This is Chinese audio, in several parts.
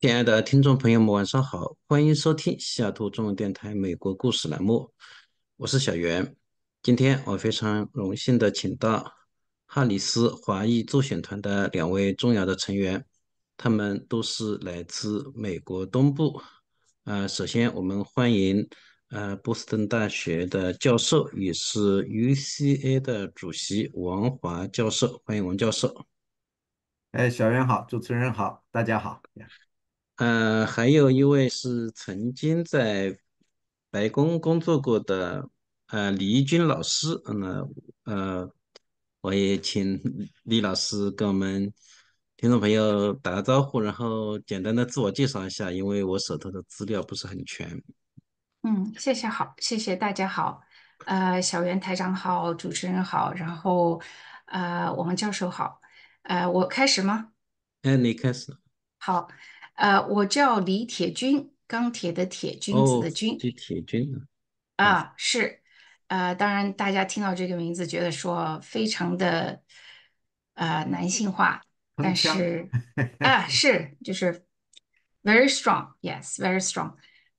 亲爱的听众朋友们，晚上好！欢迎收听西雅图中文电台《美国故事》栏目，我是小袁。今天我非常荣幸的请到哈里斯华裔作选团的两位重要的成员，他们都是来自美国东部。呃，首先我们欢迎呃波士顿大学的教授，也是 UCA 的主席王华教授。欢迎王教授。哎，小袁好，主持人好，大家好。呃，还有一位是曾经在白宫工作过的呃李义军老师，那呃我也请李老师跟我们听众朋友打个招呼，然后简单的自我介绍一下，因为我手头的资料不是很全。嗯，谢谢好，谢谢大家好，呃，小袁台长好，主持人好，然后呃王教授好，呃，我开始吗？哎，你开始。好。呃，我叫李铁军，钢铁的铁，君子的君。李铁军啊，啊是，呃，当然大家听到这个名字觉得说非常的，呃男性化，但是 啊是就是 very strong，yes very strong。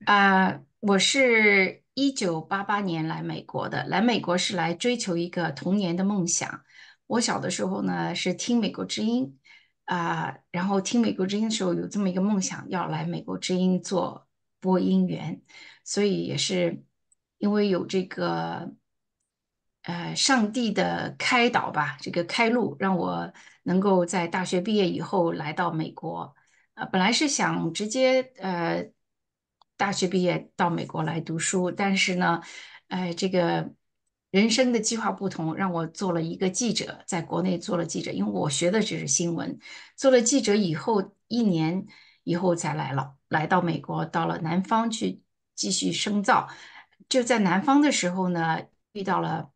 啊，我是一九八八年来美国的，来美国是来追求一个童年的梦想。我小的时候呢是听美国之音。啊，然后听《美国之音》的时候，有这么一个梦想，要来《美国之音》做播音员，所以也是因为有这个呃上帝的开导吧，这个开路，让我能够在大学毕业以后来到美国。啊，本来是想直接呃大学毕业到美国来读书，但是呢，哎，这个。人生的计划不同，让我做了一个记者，在国内做了记者，因为我学的只是新闻。做了记者以后，一年以后才来了，来到美国，到了南方去继续深造。就在南方的时候呢，遇到了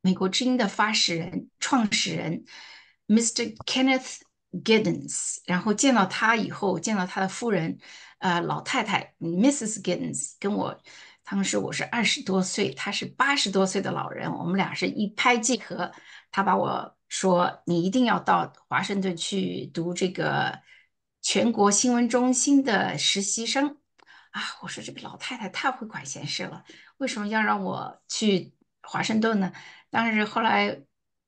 美国之音的发始人、创始人，Mr. Kenneth Giddens。然后见到他以后，见到他的夫人，呃，老太太 Mrs. Giddens，跟我。当时我是二十多岁，他是八十多岁的老人，我们俩是一拍即合。他把我说：“你一定要到华盛顿去读这个全国新闻中心的实习生啊！”我说：“这个老太太太会管闲事了，为什么要让我去华盛顿呢？”当时后来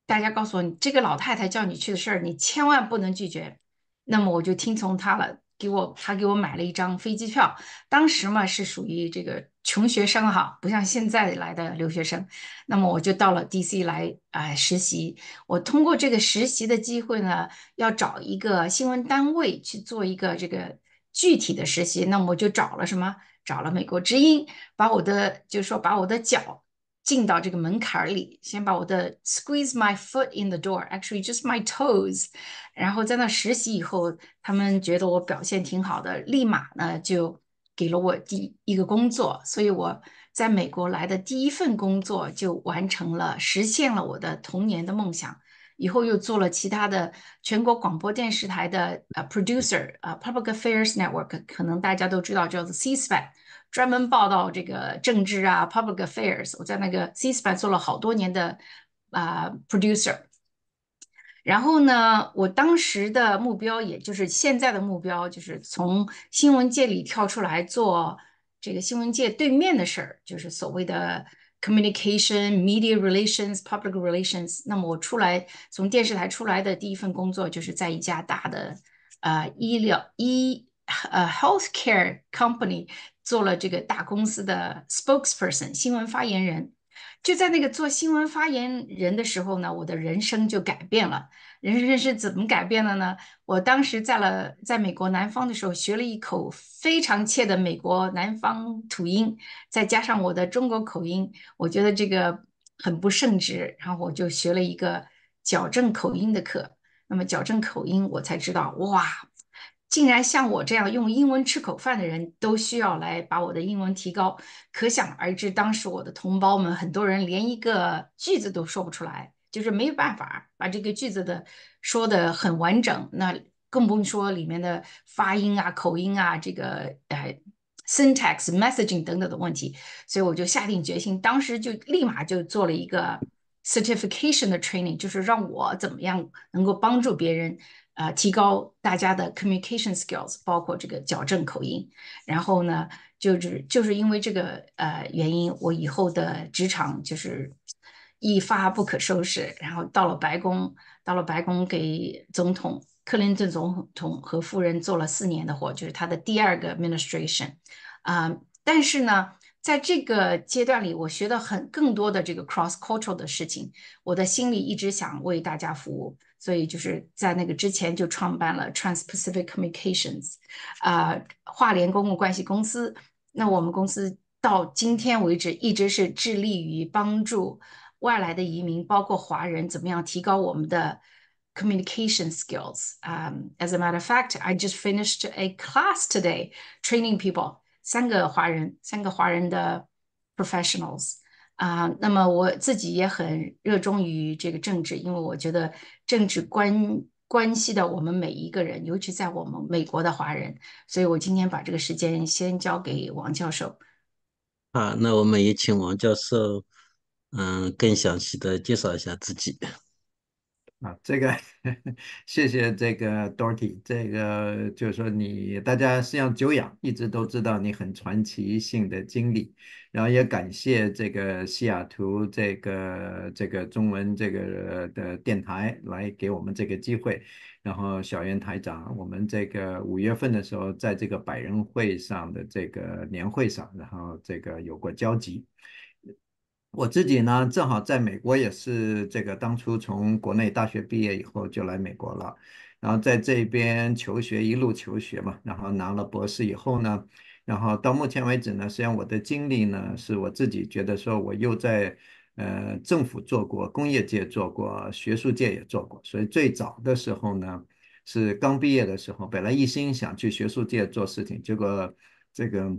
大家告诉我，这个老太太叫你去的事儿，你千万不能拒绝。那么我就听从她了，给我她给我买了一张飞机票。当时嘛是属于这个。穷学生哈，不像现在来的留学生。那么我就到了 D.C 来啊实习。我通过这个实习的机会呢，要找一个新闻单位去做一个这个具体的实习。那么我就找了什么？找了美国之音，把我的就是说把我的脚进到这个门槛里，先把我的 squeeze my foot in the door，actually just my toes。然后在那实习以后，他们觉得我表现挺好的，立马呢就。给了我第一个工作，所以我在美国来的第一份工作就完成了，实现了我的童年的梦想。以后又做了其他的全国广播电视台的呃 producer，啊 public affairs network，可能大家都知道叫做 C-SPAN，专门报道这个政治啊 public affairs。我在那个 C-SPAN 做了好多年的啊 producer。然后呢，我当时的目标，也就是现在的目标，就是从新闻界里跳出来做这个新闻界对面的事儿，就是所谓的 communication, media relations, public relations。那么我出来从电视台出来的第一份工作，就是在一家大的呃医疗医呃 healthcare company 做了这个大公司的 spokesperson 新闻发言人。就在那个做新闻发言人的时候呢，我的人生就改变了。人生是怎么改变的呢？我当时在了在美国南方的时候，学了一口非常切的美国南方土音，再加上我的中国口音，我觉得这个很不称职。然后我就学了一个矫正口音的课，那么矫正口音，我才知道，哇！竟然像我这样用英文吃口饭的人都需要来把我的英文提高，可想而知，当时我的同胞们很多人连一个句子都说不出来，就是没有办法把这个句子的说的很完整，那更不用说里面的发音啊、口音啊、这个呃，syntax messaging 等等的问题。所以我就下定决心，当时就立马就做了一个 certification 的 training，就是让我怎么样能够帮助别人。啊，提高大家的 communication skills，包括这个矫正口音。然后呢，就是就是因为这个呃原因，我以后的职场就是一发不可收拾。然后到了白宫，到了白宫给总统克林顿总统和夫人做了四年的活，就是他的第二个 administration 啊。但是呢，在这个阶段里，我学到很更多的这个 cross cultural 的事情。我的心里一直想为大家服务。所以就是在那个之前就创办了 Trans-Pacific Communications，呃，华联公共关系公司。那我们公司到今天为止，一直是致力于帮助外来的移民，包括华人，怎么样提高我们的 communication skills. Um, as a matter of fact, I just finished a class today training people. 三个华人，三个华人的 professionals。啊，那么我自己也很热衷于这个政治，因为我觉得政治关关系到我们每一个人，尤其在我们美国的华人。所以我今天把这个时间先交给王教授。啊，那我们也请王教授，嗯，更详细的介绍一下自己。啊，这个 谢谢这个 Dorothy，这个就是说你大家实际上久仰，一直都知道你很传奇性的经历，然后也感谢这个西雅图这个这个中文这个的电台来给我们这个机会，然后小袁台长，我们这个五月份的时候在这个百人会上的这个年会上，然后这个有过交集。我自己呢，正好在美国也是这个，当初从国内大学毕业以后就来美国了，然后在这边求学，一路求学嘛，然后拿了博士以后呢，然后到目前为止呢，实际上我的经历呢，是我自己觉得说，我又在呃政府做过，工业界做过，学术界也做过，所以最早的时候呢，是刚毕业的时候，本来一心想去学术界做事情，结果这个。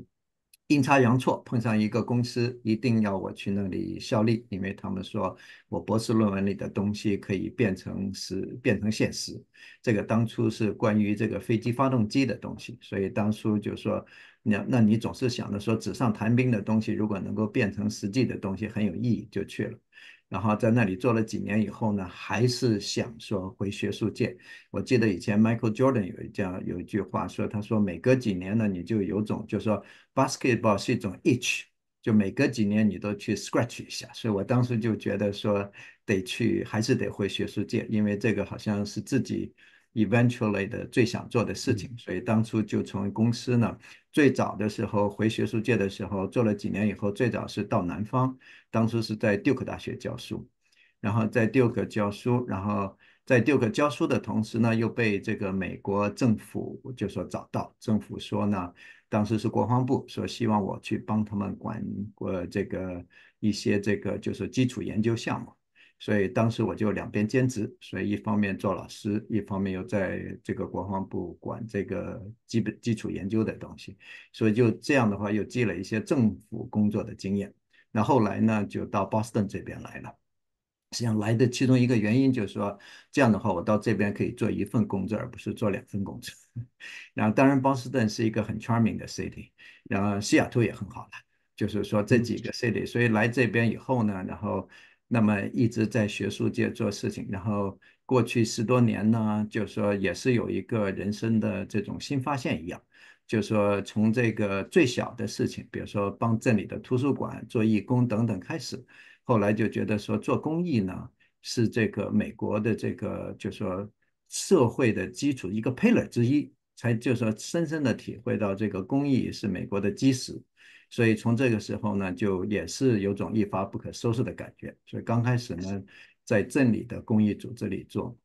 阴差阳错碰上一个公司，一定要我去那里效力，因为他们说我博士论文里的东西可以变成实变成现实。这个当初是关于这个飞机发动机的东西，所以当初就说，那那你总是想着说纸上谈兵的东西，如果能够变成实际的东西，很有意义，就去了。然后在那里做了几年以后呢，还是想说回学术界。我记得以前 Michael Jordan 有一家有一句话说，他说每隔几年呢，你就有种就说 basketball 是一种 itch，就每隔几年你都去 scratch 一下。所以我当时就觉得说得去还是得回学术界，因为这个好像是自己。eventually 的最想做的事情，所以当初就从公司呢，最早的时候回学术界的时候做了几年以后，最早是到南方，当初是在 Duke 大学教书，然后在 Duke 教书，然后在 Duke 教书的同时呢，又被这个美国政府就说找到，政府说呢，当时是国防部说希望我去帮他们管过这个一些这个就是基础研究项目。所以当时我就两边兼职，所以一方面做老师，一方面又在这个国防部管这个基本基础研究的东西，所以就这样的话又积累一些政府工作的经验。那后来呢，就到 Boston 这边来了。实际上来的其中一个原因就是说，这样的话我到这边可以做一份工作，而不是做两份工作。然后当然波士顿是一个很 charming 的 city，然后西雅图也很好了，就是说这几个 city，所以来这边以后呢，然后。那么一直在学术界做事情，然后过去十多年呢，就说也是有一个人生的这种新发现一样，就说从这个最小的事情，比如说帮镇里的图书馆做义工等等开始，后来就觉得说做公益呢是这个美国的这个就说社会的基础一个 pillar 之一，才就说深深的体会到这个公益是美国的基石。所以从这个时候呢，就也是有种一发不可收拾的感觉。所以刚开始呢，在镇里的公益组织里做，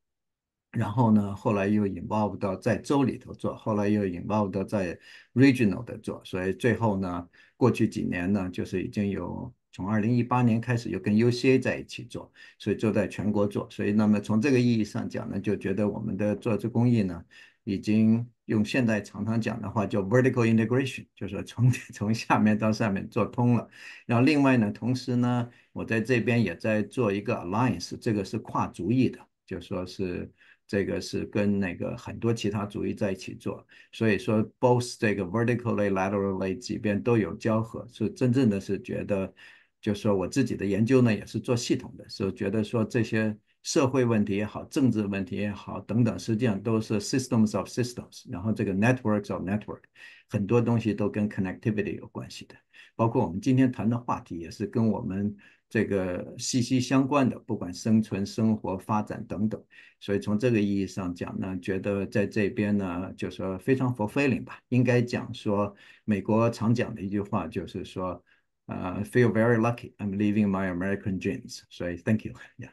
然后呢，后来又 involve 到在州里头做，后来又 involve 到在 regional 的做。所以最后呢，过去几年呢，就是已经有从二零一八年开始又跟 UCA 在一起做，所以就在全国做。所以那么从这个意义上讲呢，就觉得我们的做这公益呢。已经用现在常常讲的话叫 vertical integration，就是从 从下面到上面做通了。然后另外呢，同时呢，我在这边也在做一个 alliance，这个是跨主义的，就说是这个是跟那个很多其他主义在一起做。所以说 both 这个 vertically, laterally 几边都有交合，是真正的是觉得，就说我自己的研究呢也是做系统的，是觉得说这些。社会问题也好，政治问题也好，等等，实际上都是 systems of systems，然后这个 networks of network，很多东西都跟 connectivity 有关系的，包括我们今天谈的话题也是跟我们这个息息相关的，不管生存、生活、发展等等。所以从这个意义上讲呢，觉得在这边呢，就说非常 fulfilling 吧，应该讲说美国常讲的一句话，就是说，呃，feel very lucky I'm leaving my American d r e a m s 所以 thank you，yeah。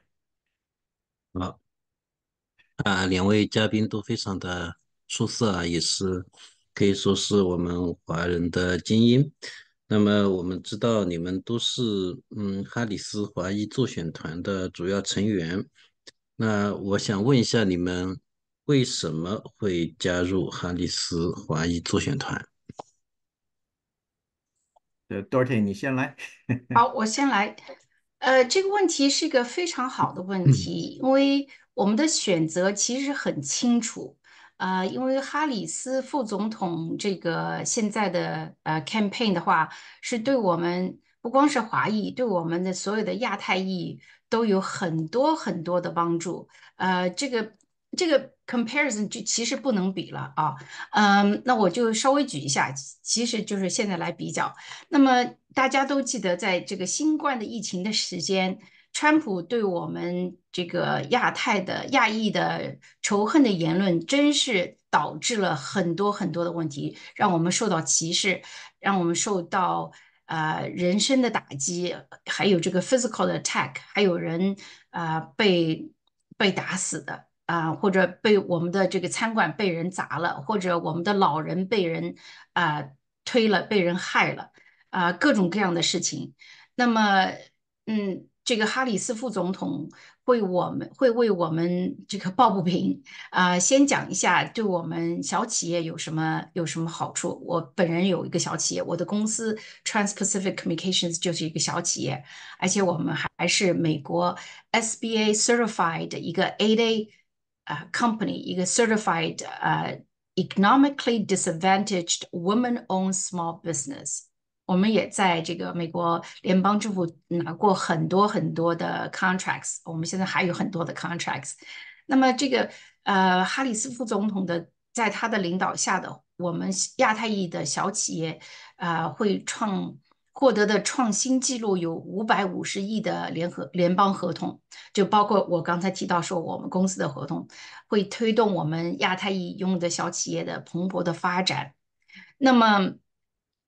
好，啊，两位嘉宾都非常的出色啊，也是可以说是我们华人的精英。那么我们知道你们都是嗯哈里斯华裔作选团的主要成员，那我想问一下你们为什么会加入哈里斯华裔作选团？呃，Dorothy，你先来。好，我先来。呃，这个问题是一个非常好的问题，因为我们的选择其实很清楚啊，因为哈里斯副总统这个现在的呃 campaign 的话，是对我们不光是华裔，对我们的所有的亚太裔都有很多很多的帮助。呃，这个这个 comparison 就其实不能比了啊。嗯，那我就稍微举一下，其实就是现在来比较，那么。大家都记得，在这个新冠的疫情的时间，川普对我们这个亚太的亚裔的仇恨的言论，真是导致了很多很多的问题，让我们受到歧视，让我们受到啊人生的打击，还有这个 physical 的 attack，还有人啊被被打死的啊，或者被我们的这个餐馆被人砸了，或者我们的老人被人啊推了，被人害了。啊，各种各样的事情。那么，嗯，这个哈里斯副总统会我们会为我们这个抱不平啊。先讲一下，对我们小企业有什么有什么好处？我本人有一个小企业，我的公司 Trans Pacific Communications 就是一个小企业，而且我们还是美国 SBA certified 一个 AA 啊 company，一个 certified 啊 economically disadvantaged woman-owned small business。我们也在这个美国联邦政府拿过很多很多的 contracts，我们现在还有很多的 contracts。那么这个呃，哈里斯副总统的在他的领导下的，我们亚太裔的小企业，呃，会创获得的创新记录有五百五十亿的联合联邦合同，就包括我刚才提到说我们公司的合同，会推动我们亚太裔拥有的小企业的蓬勃的发展。那么。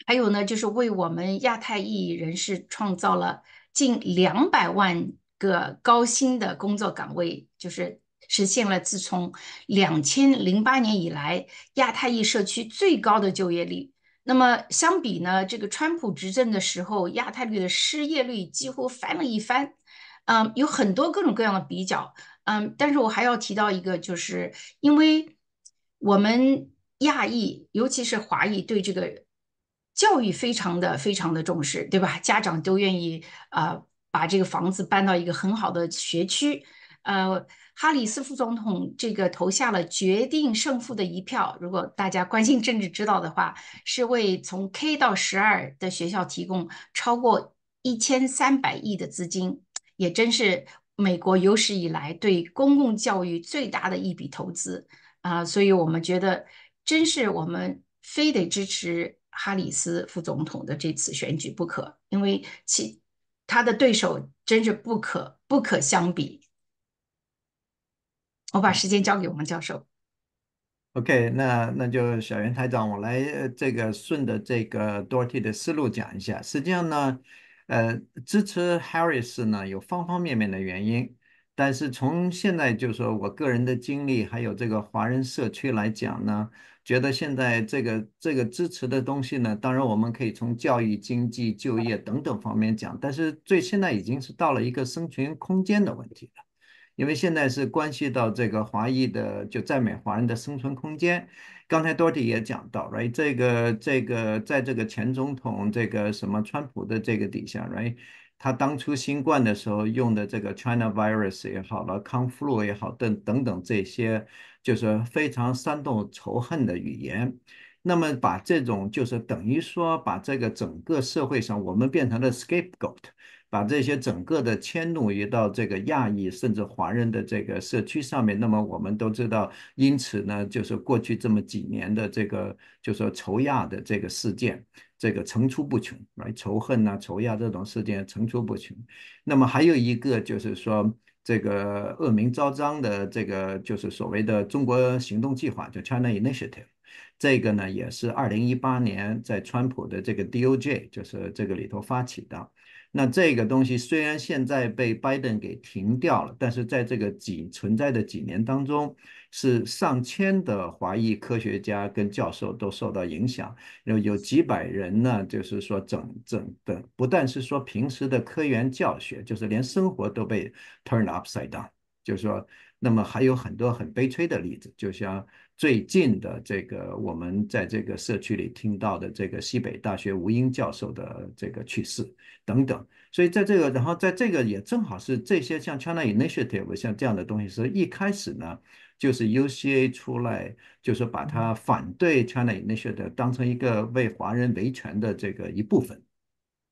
还有呢，就是为我们亚太裔人士创造了近两百万个高薪的工作岗位，就是实现了自从两千零八年以来亚太裔社区最高的就业率。那么相比呢，这个川普执政的时候，亚太裔的失业率几乎翻了一番。嗯，有很多各种各样的比较。嗯，但是我还要提到一个，就是因为我们亚裔，尤其是华裔对这个。教育非常的非常的重视，对吧？家长都愿意啊，把这个房子搬到一个很好的学区。呃，哈里斯副总统这个投下了决定胜负的一票。如果大家关心政治知道的话，是为从 K 到十二的学校提供超过一千三百亿的资金，也真是美国有史以来对公共教育最大的一笔投资啊！所以我们觉得，真是我们非得支持。哈里斯副总统的这次选举不可，因为其他的对手真是不可不可相比。我把时间交给我们教授。OK，那那就小袁台长，我来这个顺着这个 Dorothy 的思路讲一下。实际上呢，呃，支持 Harris 呢有方方面面的原因。但是从现在就说我个人的经历，还有这个华人社区来讲呢，觉得现在这个这个支持的东西呢，当然我们可以从教育、经济、就业等等方面讲。但是最现在已经是到了一个生存空间的问题了，因为现在是关系到这个华裔的就在美华人的生存空间。刚才多迪也讲到，right 这个这个在这个前总统这个什么川普的这个底下，right。他当初新冠的时候用的这个 China virus 也好了，Con flu 也好等等等这些，就是非常煽动仇恨的语言。那么把这种就是等于说把这个整个社会上我们变成了 scapegoat，把这些整个的迁怒于到这个亚裔甚至华人的这个社区上面。那么我们都知道，因此呢，就是过去这么几年的这个就是说仇亚的这个事件。这个层出不穷，来仇恨呐、仇亚这种事件层出不穷。那么还有一个就是说，这个恶名昭彰的这个就是所谓的中国行动计划，就 China Initiative，这个呢也是二零一八年在川普的这个 DOJ 就是这个里头发起的。那这个东西虽然现在被 Biden 给停掉了，但是在这个几存在的几年当中。是上千的华裔科学家跟教授都受到影响，有有几百人呢，就是说整整的，不但是说平时的科研教学，就是连生活都被 t u r n upside down，就是说，那么还有很多很悲催的例子，就像最近的这个我们在这个社区里听到的这个西北大学吴英教授的这个去世等等，所以在这个，然后在这个也正好是这些像 China Initiative 像这样的东西是一开始呢。就是 UCA 出来，就是把它反对 China Initiative 当成一个为华人维权的这个一部分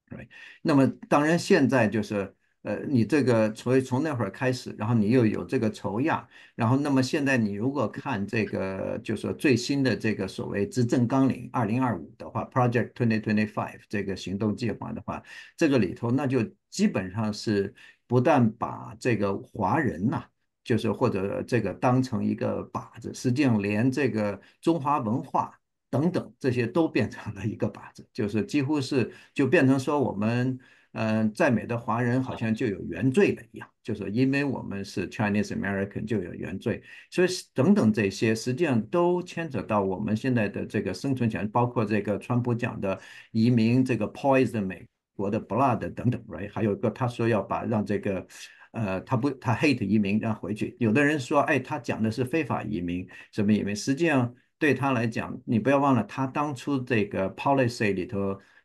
，right？那么当然现在就是呃，你这个从从那会儿开始，然后你又有这个仇亚，然后那么现在你如果看这个，就说最新的这个所谓执政纲领二零二五的话，Project Twenty Twenty Five 这个行动计划的话，这个里头那就基本上是不但把这个华人呐。就是或者这个当成一个靶子，实际上连这个中华文化等等这些都变成了一个靶子，就是几乎是就变成说我们，嗯，在美的华人好像就有原罪了一样，就是因为我们是 Chinese American 就有原罪，所以等等这些实际上都牵扯到我们现在的这个生存权，包括这个川普讲的移民这个 poison 美国的 blood 等等，right？还有一个他说要把让这个呃，他不，他 hate 移民，让回去。有的人说，哎，他讲的是非法移民，什么移民？实际上对他来讲，你不要忘了，他当初这个 policy 里头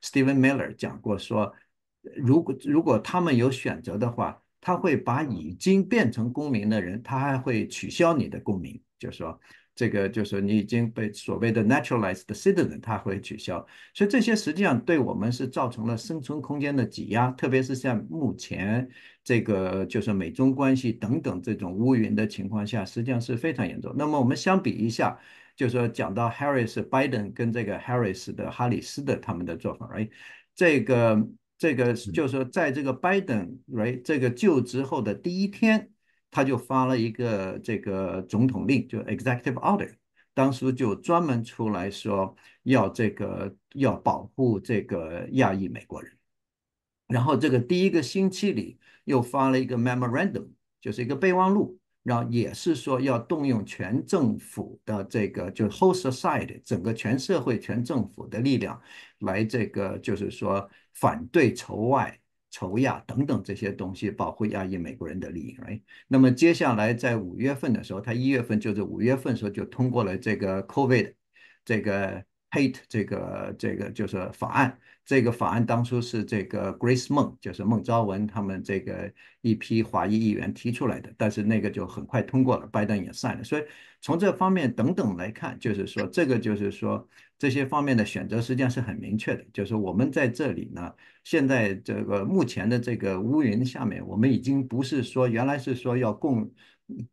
，Steven Miller 讲过，说如果如果他们有选择的话，他会把已经变成公民的人，他还会取消你的公民，就是说。这个就是你已经被所谓的 naturalized citizen，他会取消，所以这些实际上对我们是造成了生存空间的挤压，特别是像目前这个就是美中关系等等这种乌云的情况下，实际上是非常严重。那么我们相比一下，就是讲到 Harris Biden 跟这个 Harris 的哈里斯的他们的做法，哎，这个这个就是说在这个 Biden 哎这个就职后的第一天。他就发了一个这个总统令，就 Executive Order，当时就专门出来说要这个要保护这个亚裔美国人。然后这个第一个星期里又发了一个 Memorandum，就是一个备忘录，然后也是说要动用全政府的这个就是 Whole Society，整个全社会、全政府的力量来这个就是说反对仇外。仇亚等等这些东西，保护压抑美国人的利益，那么接下来在五月份的时候，他一月份就是五月份的时候就通过了这个 Covid 这个。hate 这个这个就是法案，这个法案当初是这个 Grace 孟就是孟昭文他们这个一批华裔议员提出来的，但是那个就很快通过了，拜登也散了。所以从这方面等等来看，就是说这个就是说这些方面的选择实际上是很明确的，就是我们在这里呢，现在这个目前的这个乌云下面，我们已经不是说原来是说要共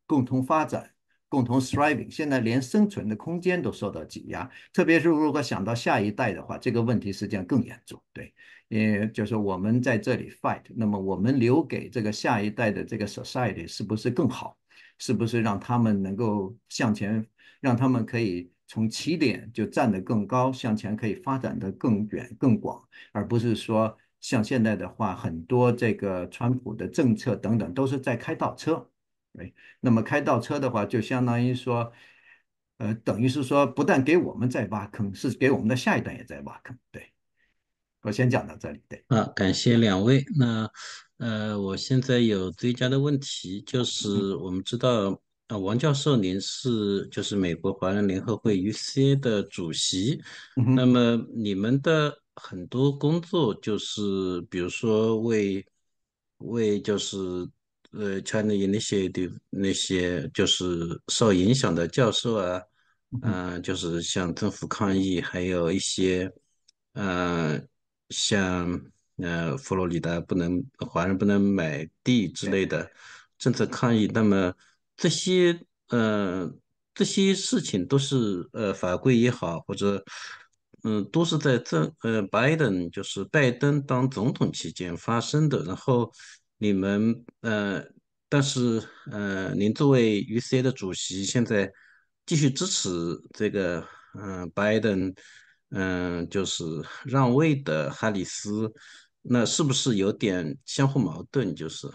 共同发展。共同 thriving，现在连生存的空间都受到挤压，特别是如果想到下一代的话，这个问题实际上更严重。对，因为就是我们在这里 fight，那么我们留给这个下一代的这个 society 是不是更好？是不是让他们能够向前，让他们可以从起点就站得更高，向前可以发展的更远更广，而不是说像现在的话，很多这个川普的政策等等都是在开倒车。哎，那么开倒车的话，就相当于说，呃，等于是说，不但给我们在挖坑，是给我们的下一代也在挖坑。对，我先讲到这里。对，啊，感谢两位。那呃，我现在有追加的问题，就是我们知道，呃，王教授您是就是美国华人联合会 UCA 的主席，那么你们的很多工作就是，比如说为为就是。呃，China a 那那些的那些，就是受影响的教授啊，嗯，就是向政府抗议，还有一些，嗯，像呃，佛罗里达不能华人不能买地之类的政策抗议。那么这些，嗯，这些事情都是呃法规也好，或者嗯，都是在这呃拜登就是拜登当总统期间发生的。然后。你们呃，但是呃，您作为 U C A 的主席，现在继续支持这个嗯，Biden 嗯，就是让位的哈里斯，那是不是有点相互矛盾？就是，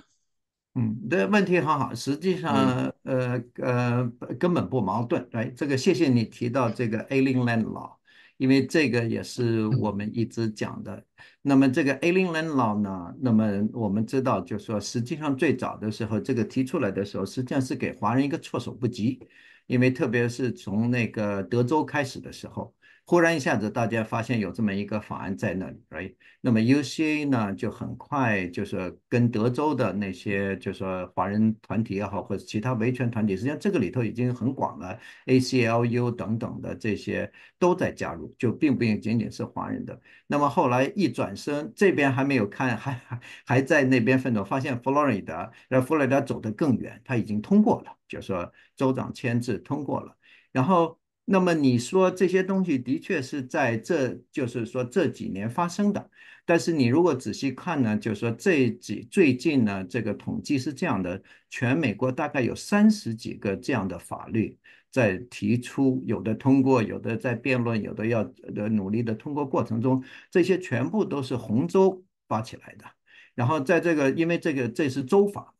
嗯，这问题很好，实际上呃呃根本不矛盾。对，这个谢谢你提到这个 Alien Land Law。因为这个也是我们一直讲的，那么这个 A l Land i n Law 呢？那么我们知道，就是说实际上最早的时候，这个提出来的时候，实际上是给华人一个措手不及，因为特别是从那个德州开始的时候。忽然一下子，大家发现有这么一个法案在那里，right？那么 UCA 呢，就很快就是跟德州的那些，就是说华人团体也好，或者其他维权团体，实际上这个里头已经很广了，ACLU 等等的这些都在加入，就并不仅仅是华人的。那么后来一转身，这边还没有看，还还还在那边奋斗，发现佛罗里达，然后佛罗里达走得更远，他已经通过了，就是说州长签字通过了，然后。那么你说这些东西的确是在这，就是说这几年发生的。但是你如果仔细看呢，就是说这几最近呢，这个统计是这样的，全美国大概有三十几个这样的法律在提出，有的通过，有的在辩论，有的要的努力的通过过程中，这些全部都是红州发起来的。然后在这个，因为这个这是州法。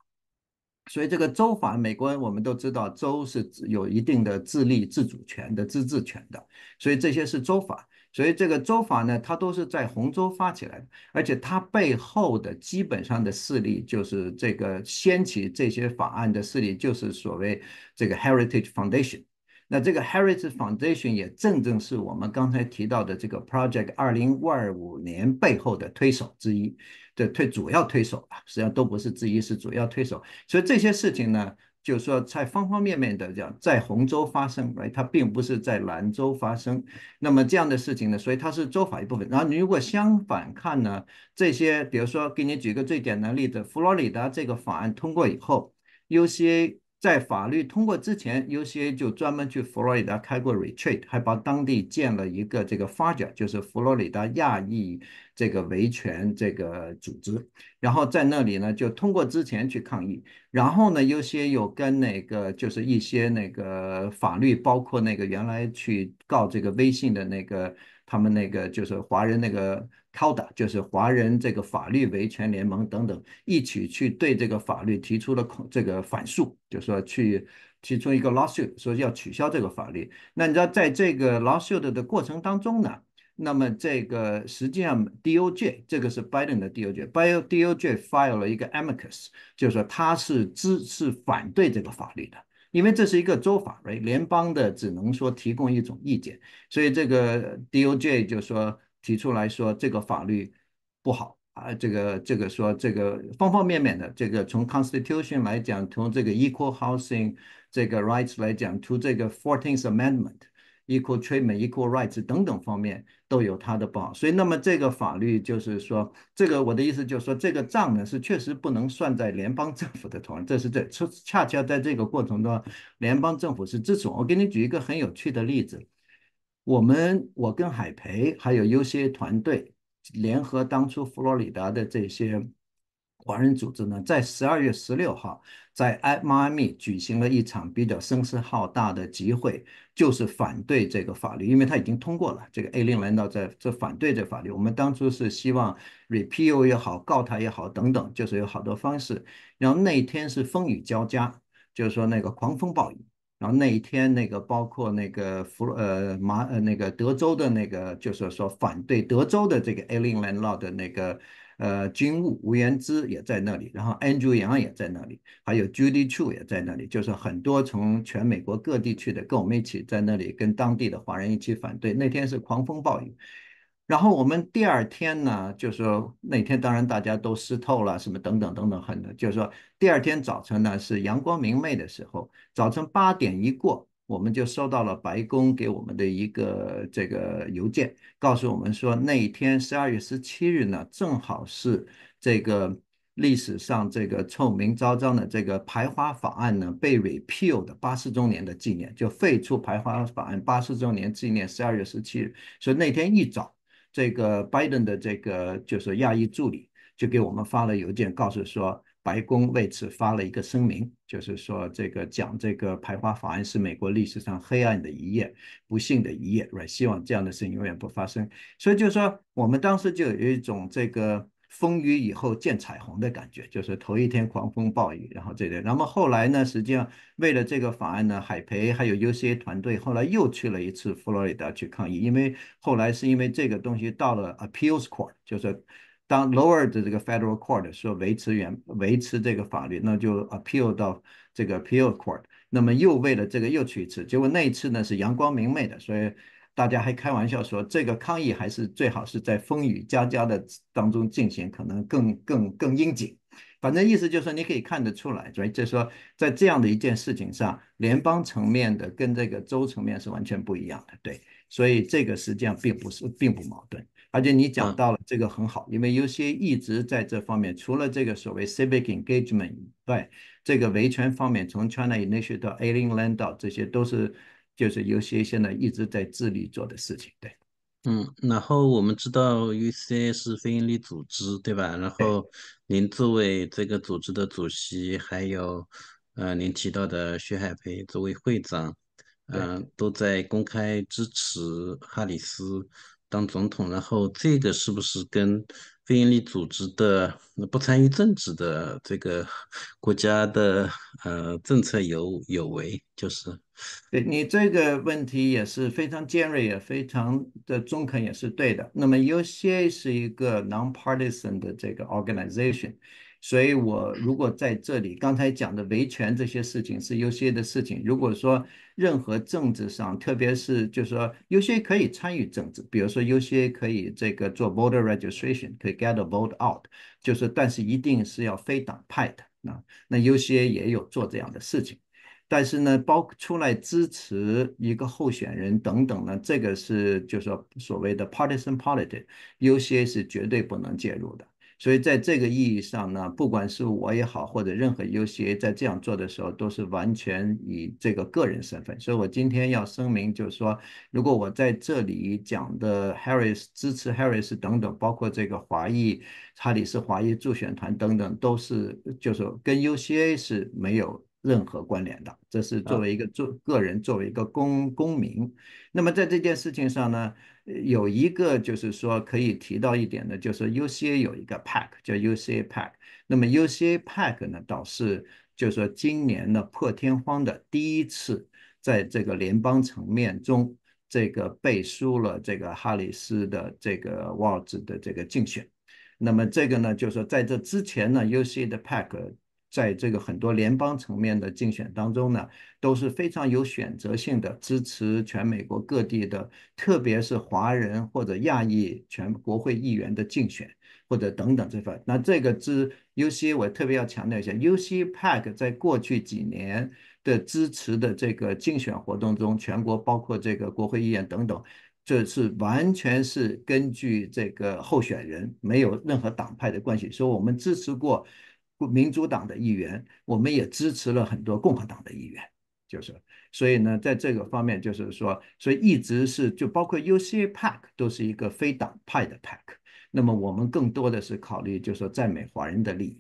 所以这个州法，美国人我们都知道，州是有一定的自立自主权的、自治权的。所以这些是州法。所以这个州法呢，它都是在红州发起来的，而且它背后的、基本上的势力，就是这个掀起这些法案的势力，就是所谓这个 Heritage Foundation。那这个 Heritage Foundation 也正正是我们刚才提到的这个 Project 二零二五年背后的推手之一。的推主要推手啊，实际上都不是之一是主要推手，所以这些事情呢，就是说在方方面面的这样在洪州发生，哎，它并不是在兰州发生。那么这样的事情呢，所以它是州法一部分。然后你如果相反看呢，这些比如说给你举个最简单的例子，佛罗里达这个法案通过以后，UCA。在法律通过之前，UCA 就专门去佛罗里达开过 retreat，还帮当地建了一个这个发展，就是佛罗里达亚裔这个维权这个组织。然后在那里呢，就通过之前去抗议。然后呢，UCA 又跟那个就是一些那个法律，包括那个原来去告这个微信的那个他们那个就是华人那个。操的，就是华人这个法律维权联盟等等，一起去对这个法律提出了控这个反诉，就说去提出一个 lawsuit，说要取消这个法律。那你知道在这个 lawsuit 的过程当中呢，那么这个实际上 DOJ 这个是 Biden 的 DOJ，b i d DOJ f i l e 了一个 amicus，就是说他是支持反对这个法律的，因为这是一个州法律，联邦的只能说提供一种意见，所以这个 DOJ 就说。提出来说这个法律不好啊，这个这个说这个方方面面的，这个从 constitution 来讲，从这个 equal housing 这个 rights 来讲，to 这个 fourteenth amendment equal treatment equal rights 等等方面都有它的不好。所以那么这个法律就是说，这个我的意思就是说，这个账呢是确实不能算在联邦政府的头上。这是这恰恰在这个过程中，联邦政府是支持。我给你举一个很有趣的例子。我们我跟海培还有 u c a 团队联合当初佛罗里达的这些华人组织呢，在十二月十六号在迈迈阿密举行了一场比较声势浩大的集会，就是反对这个法律，因为它已经通过了。这个 A 零人呢在这反对这法律。我们当初是希望 repeal 也好，告他也好，等等，就是有好多方式。然后那天是风雨交加，就是说那个狂风暴雨。然后那一天，那个包括那个佛呃马呃那个德州的那个就是说反对德州的这个 alien land law 的那个呃军务吴彦之也在那里，然后 Andrew Yang 也在那里，还有 Judy Chu 也在那里，就是很多从全美国各地去的跟我们一起在那里跟当地的华人一起反对。那天是狂风暴雨。然后我们第二天呢，就说那天当然大家都湿透了，什么等等等等很多。就是说第二天早晨呢，是阳光明媚的时候。早晨八点一过，我们就收到了白宫给我们的一个这个邮件，告诉我们说那一天十二月十七日呢，正好是这个历史上这个臭名昭彰的这个排华法案呢被 repeal 的八十周年的纪念，就废除排华法案八十周年纪念十二月十七日。所以那天一早。这个拜登的这个就是亚裔助理就给我们发了邮件，告诉说白宫为此发了一个声明，就是说这个讲这个排华法案是美国历史上黑暗的一页，不幸的一页，t 希望这样的事情永远不发生。所以就是说我们当时就有一种这个。风雨以后见彩虹的感觉，就是头一天狂风暴雨，然后这个，那么后来呢？实际上为了这个法案呢，海培还有 U C a 团队后来又去了一次佛罗里达去抗议，因为后来是因为这个东西到了 Appeals Court，就是当 Lower 的这个 Federal Court 说维持原维持这个法律，那就 Appeal 到这个 a p p e a l Court，那么又为了这个又去一次，结果那一次呢是阳光明媚的，所以。大家还开玩笑说，这个抗议还是最好是在风雨交加的当中进行，可能更更更应景。反正意思就是说，你可以看得出来，所以就说在这样的一件事情上，联邦层面的跟这个州层面是完全不一样的，对。所以这个实际上并不是并不矛盾，而且你讲到了这个很好，因为 u c a 一直在这方面，除了这个所谓 civic engagement 以外，这个维权方面，从 China Initiative 到 Alien Land 到这些都是。就是 u c 在一直在致力做的事情，对。嗯，然后我们知道 u c a 是非营利组织，对吧？然后您作为这个组织的主席，还有呃，您提到的薛海培作为会长，嗯，都在公开支持哈里斯当总统。然后这个是不是跟非营利组织的不参与政治的这个国家的呃政策有有违？就是。对你这个问题也是非常尖锐，也非常的中肯，也是对的。那么 UCA 是一个 nonpartisan 的这个 organization，所以我如果在这里刚才讲的维权这些事情是 UCA 的事情。如果说任何政治上，特别是就是说 UCA 可以参与政治，比如说 UCA 可以这个做 voter registration，可以 get a vote out，就是但是一定是要非党派的啊。那 UCA 也有做这样的事情。但是呢，包出来支持一个候选人等等呢，这个是就是说所谓的 partisan politics，UCA 是绝对不能介入的。所以在这个意义上呢，不管是我也好，或者任何 UCA 在这样做的时候，都是完全以这个个人身份。所以我今天要声明，就是说，如果我在这里讲的 Harris 支持 Harris 等等，包括这个华裔查理斯华裔助选团等等，都是就是跟 UCA 是没有。任何关联的，这是作为一个作个人，作为一个公公民。那么在这件事情上呢，有一个就是说可以提到一点的，就是 UCA 有一个 pack 叫 UCA pack。那么 UCA pack 呢，倒是就是说今年呢破天荒的第一次，在这个联邦层面中，这个背书了这个哈里斯的这个 w a 沃兹的这个竞选。那么这个呢，就是说在这之前呢，UCA 的 pack。在这个很多联邦层面的竞选当中呢，都是非常有选择性的支持全美国各地的，特别是华人或者亚裔全国会议员的竞选或者等等这份。那这个支 U C 我特别要强调一下，U C P A C 在过去几年的支持的这个竞选活动中，全国包括这个国会议员等等，这是完全是根据这个候选人没有任何党派的关系，所以我们支持过。民主党的议员，我们也支持了很多共和党的议员，就是，所以呢，在这个方面就是说，所以一直是就包括 UCA PAC 都是一个非党派的 PAC，那么我们更多的是考虑就是说在美华人的利益，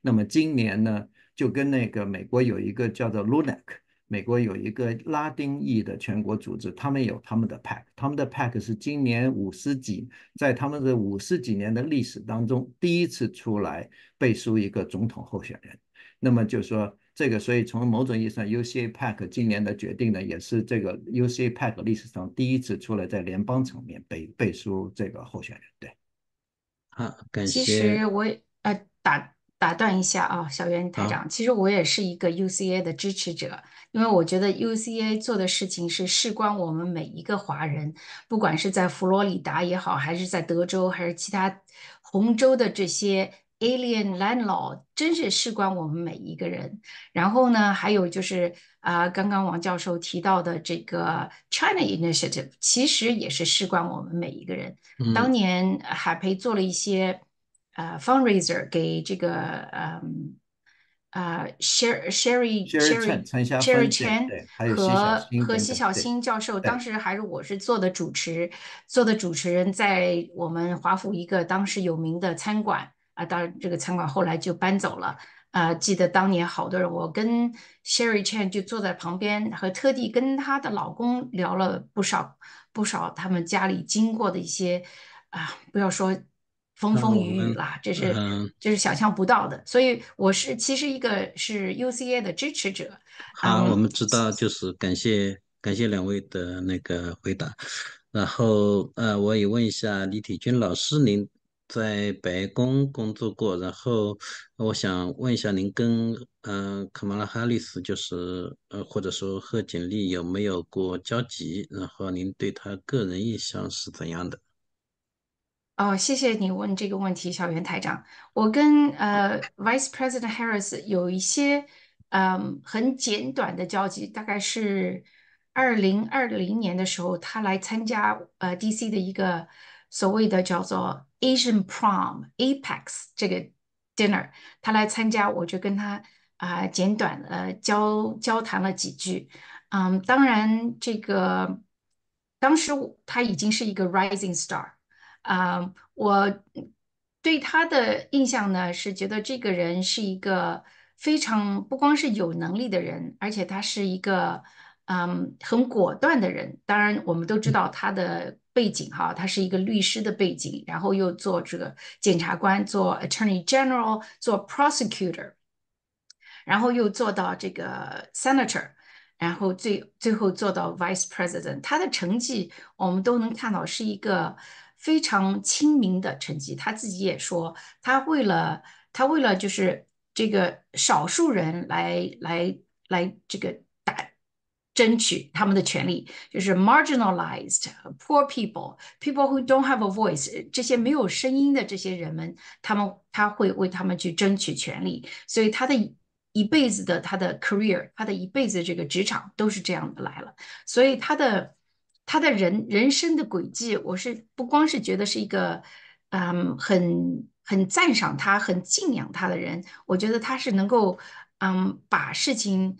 那么今年呢，就跟那个美国有一个叫做 Lunac。美国有一个拉丁裔的全国组织，他们有他们的 PAC，他们的 PAC 是今年五十几，在他们的五十几年的历史当中第一次出来背书一个总统候选人。那么就说这个，所以从某种意义上，UCA PAC 今年的决定呢，也是这个 UCA PAC 历史上第一次出来在联邦层面背背书这个候选人。对，好，感谢。其实我哎打。打断一下啊，小袁台长，其实我也是一个 UCA 的支持者，因为我觉得 UCA 做的事情是事关我们每一个华人，不管是在佛罗里达也好，还是在德州，还是其他红州的这些 alien land l o r d 真是事关我们每一个人。然后呢，还有就是啊，刚刚王教授提到的这个 China Initiative，其实也是事关我们每一个人。当年海培做了一些。呃，fundraiser 给这个嗯啊，Sherry Sherry Sherry Chan 和和奚小新教授，当时还是我是做的主持，做的主持人在我们华府一个当时有名的餐馆啊，当这个餐馆后来就搬走了啊，记得当年好多人，我跟 Sherry Chan 就坐在旁边，和特地跟她的老公聊了不少不少他们家里经过的一些啊，不要说。风风雨雨啦，这是就是想象不到的，所以我是其实一个是 UCA 的支持者好，我们知道，就是感谢感谢两位的那个回答，然后呃，我也问一下李铁军老师，您在白宫工作过，然后我想问一下您跟嗯卡马拉哈里斯就是呃或者说贺锦丽有没有过交集？然后您对他个人印象是怎样的？哦，谢谢你问这个问题，小袁台长。我跟呃 Vice President Harris 有一些嗯很简短的交集，大概是二零二零年的时候，他来参加呃 DC 的一个所谓的叫做 Asian Prom Apex 这个 dinner，他来参加，我就跟他啊简短呃交交谈了几句。嗯，当然这个当时他已经是一个 rising star。啊，我对他的印象呢是觉得这个人是一个非常不光是有能力的人，而且他是一个嗯很果断的人。当然，我们都知道他的背景哈，他是一个律师的背景，然后又做这个检察官，做 attorney general，做 prosecutor，然后又做到这个 senator，然后最最后做到 vice president。他的成绩我们都能看到是一个。非常亲民的成绩，他自己也说，他为了他为了就是这个少数人来来来这个打，争取他们的权利，就是 marginalized poor people, people who don't have a voice，这些没有声音的这些人们，他们他会为他们去争取权利，所以他的一辈子的他的 career，他的一辈子这个职场都是这样的来了，所以他的。他的人人生的轨迹，我是不光是觉得是一个，嗯，很很赞赏他、很敬仰他的人。我觉得他是能够，嗯，把事情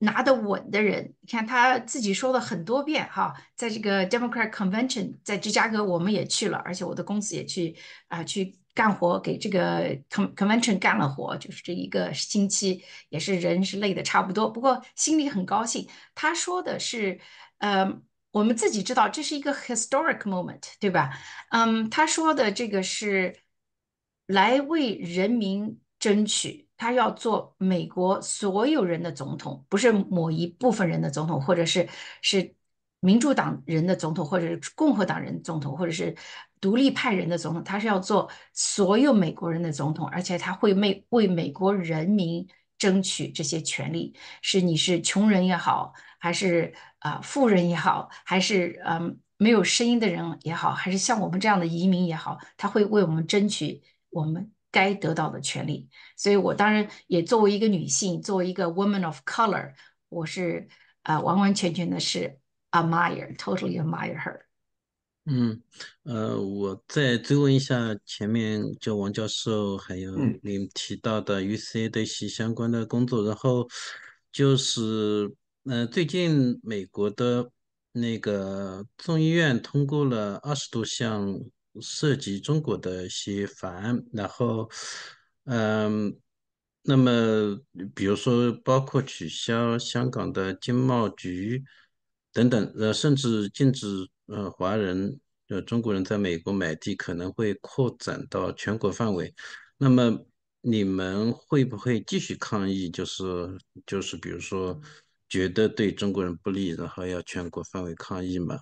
拿得稳的人。你看他自己说了很多遍哈，在这个 Democratic Convention，在芝加哥，我们也去了，而且我的公司也去啊，去干活，给这个 Convention 干了活，就是这一个星期也是人是累的差不多，不过心里很高兴。他说的是，嗯。我们自己知道这是一个 historic moment，对吧？嗯，他说的这个是来为人民争取，他要做美国所有人的总统，不是某一部分人的总统，或者是是民主党人的总统，或者是共和党人总统，或者是独立派人的总统，他是要做所有美国人的总统，而且他会为为美国人民争取这些权利，是你是穷人也好，还是。啊，富人也好，还是嗯，没有声音的人也好，还是像我们这样的移民也好，他会为我们争取我们该得到的权利。所以，我当然也作为一个女性，作为一个 woman of color，我是啊，完完全全的是 admire，totally admire her。嗯，呃，我再追问一下，前面就王教授还有您提到的 UC 的一些相关的工作，然后就是。嗯，最近美国的，那个众议院通过了二十多项涉及中国的一些法案，然后，嗯，那么比如说包括取消香港的经贸局等等，呃，甚至禁止呃华人呃中国人在美国买地，可能会扩展到全国范围。那么你们会不会继续抗议？就是就是比如说。觉得对中国人不利，然后要全国范围抗议嘛？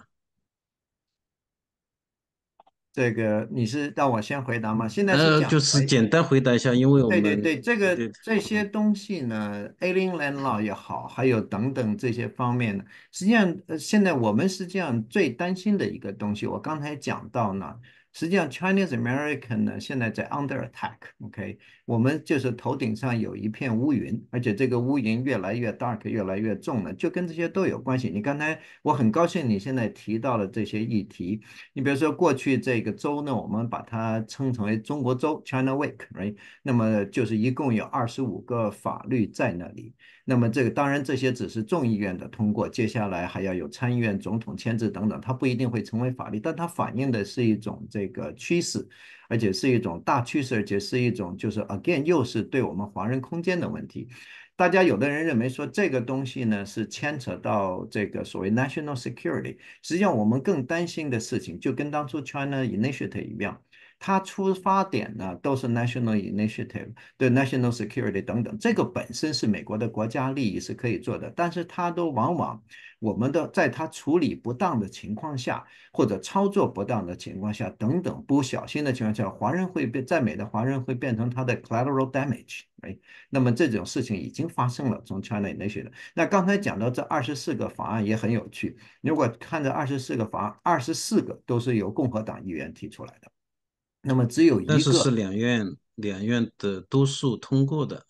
这个你是让我先回答吗？现在是讲，就是简单回答一下，因为我们对对对，这个这些东西呢，A 零 a d 也好，还有等等这些方面呢，实际上呃，现在我们实际上最担心的一个东西，我刚才讲到呢。实际上，Chinese American 呢，现在在 under attack。OK，我们就是头顶上有一片乌云，而且这个乌云越来越 dark，越来越重了，就跟这些都有关系。你刚才，我很高兴你现在提到了这些议题。你比如说，过去这个州呢，我们把它称成为中国州 （China Week），right？那么就是一共有二十五个法律在那里。那么这个当然，这些只是众议院的通过，接下来还要有参议院、总统签字等等，它不一定会成为法律，但它反映的是一种这个趋势，而且是一种大趋势，而且是一种就是 again 又是对我们华人空间的问题。大家有的人认为说这个东西呢是牵扯到这个所谓 national security，实际上我们更担心的事情就跟当初 China Initiative 一样。它出发点呢，都是 national initiative，对 national security 等等，这个本身是美国的国家利益是可以做的，但是它都往往我们的在它处理不当的情况下，或者操作不当的情况下，等等不小心的情况下，华人会被在美的华人会变成它的 collateral damage，哎，那么这种事情已经发生了，从 China i n i i t a t i v e 那刚才讲到这二十四个法案也很有趣，如果看这二十四个法案，二十四个都是由共和党议员提出来的。那么只有一个，但是是两院两院的多数通过的。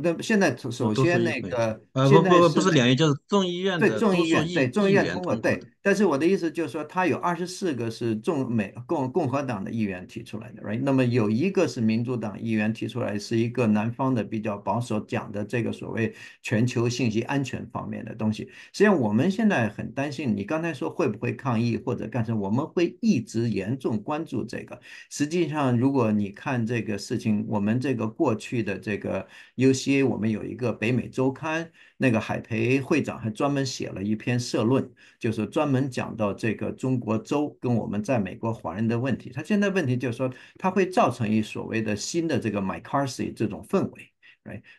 那现在首先那个呃不不不不是两院，就是众议院的众议院对众议院通过对。但是我的意思就是说，他有二十四个是众美共共和党的议员提出来的，right？那么有一个是民主党议员提出来，是一个南方的比较保守讲的这个所谓全球信息安全方面的东西。实际上我们现在很担心，你刚才说会不会抗议或者干什么，我们会一直严重关注这个。实际上，如果你看这个事情，我们这个过去的这个 UCA，我们有一个北美周刊，那个海培会长还专门写了一篇社论，就是专。门讲到这个中国州跟我们在美国华人的问题，他现在问题就是说，它会造成一所谓的新的这个 McCarthy 这种氛围，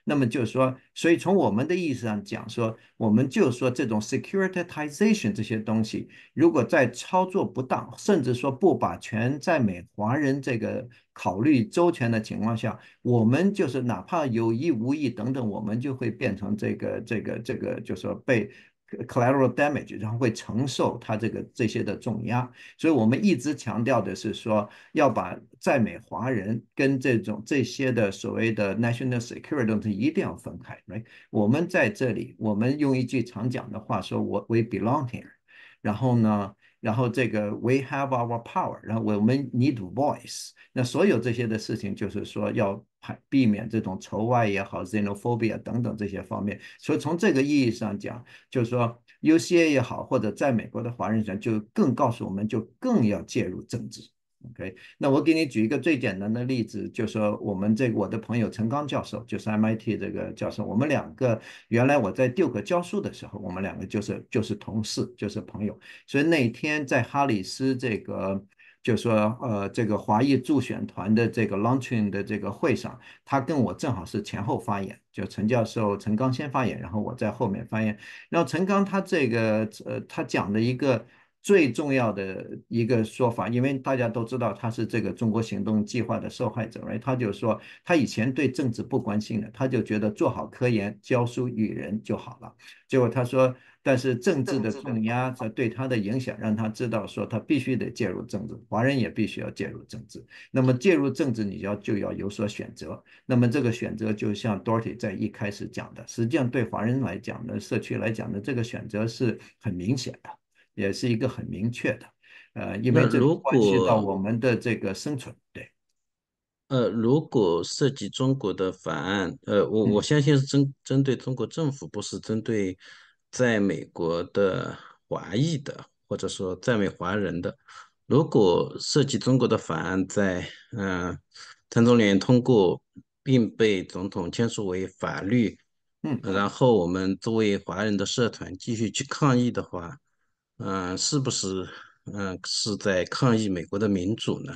那么就是说，所以从我们的意思上讲，说我们就说这种 securitization 这些东西，如果在操作不当，甚至说不把全在美华人这个考虑周全的情况下，我们就是哪怕有意无意等等，我们就会变成这个这个这个，就是说被。Collateral damage，然后会承受它这个这些的重压，所以我们一直强调的是说要把在美华人跟这种这些的所谓的 national security 一定要分开。Right？我们在这里，我们用一句常讲的话说，我 We belong here。然后呢，然后这个 We have our power，然后我们 Need voice。那所有这些的事情就是说要。还避免这种仇外也好、xenophobia 等等这些方面，所以从这个意义上讲，就是说 UCA 也好，或者在美国的华人圈就更告诉我们就更要介入政治。OK，那我给你举一个最简单的例子，就是说我们这我的朋友陈刚教授，就是 MIT 这个教授，我们两个原来我在 Duke 教书的时候，我们两个就是就是同事，就是朋友，所以那天在哈里斯这个。就说呃，这个华裔助选团的这个 launching 的这个会上，他跟我正好是前后发言。就陈教授陈刚先发言，然后我在后面发言。然后陈刚他这个呃，他讲的一个最重要的一个说法，因为大家都知道他是这个中国行动计划的受害者。哎，他就说他以前对政治不关心的，他就觉得做好科研、教书育人就好了。结果他说。但是政治的重压，这对他的影响，让他知道说他必须得介入政治，华人也必须要介入政治。那么介入政治，你要就要有所选择。那么这个选择，就像 Dorothy 在一开始讲的，实际上对华人来讲呢，社区来讲呢，这个选择是很明显的，也是一个很明确的，呃，因为这关系到我们的这个生存。对，呃，如果涉及中国的法案，呃，我我相信是针针对中国政府，不是针对。在美国的华裔的，或者说在美华人的，如果涉及中国的法案在，嗯，参众联通过并被总统签署为法律，嗯，然后我们作为华人的社团继续去抗议的话，嗯，是不是，嗯，是在抗议美国的民主呢？